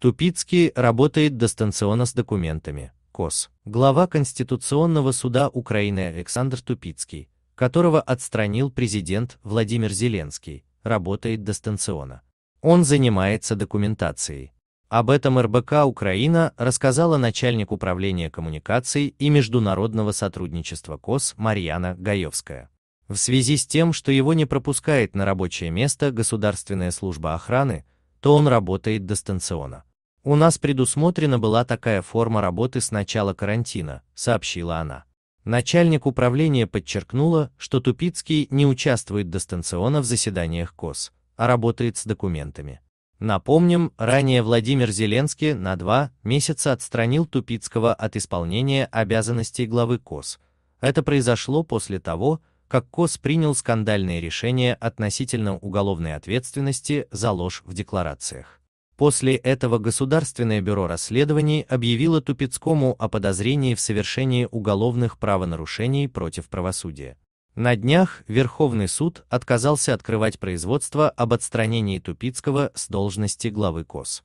Тупицкий работает дистанционно с документами. КОС. Глава Конституционного суда Украины Александр Тупицкий, которого отстранил президент Владимир Зеленский, работает дистанционно. Он занимается документацией. Об этом РБК Украина рассказала начальник управления коммуникаций и международного сотрудничества КОС Марьяна Гаевская. В связи с тем, что его не пропускает на рабочее место Государственная служба охраны, то он работает дистанционно. У нас предусмотрена была такая форма работы с начала карантина, сообщила она. Начальник управления подчеркнула, что Тупицкий не участвует дистанционно в заседаниях КОС, а работает с документами. Напомним, ранее Владимир Зеленский на два месяца отстранил Тупицкого от исполнения обязанностей главы КОС. Это произошло после того, как КОС принял скандальное решение относительно уголовной ответственности за ложь в декларациях. После этого Государственное бюро расследований объявило Тупицкому о подозрении в совершении уголовных правонарушений против правосудия. На днях Верховный суд отказался открывать производство об отстранении Тупицкого с должности главы КОС.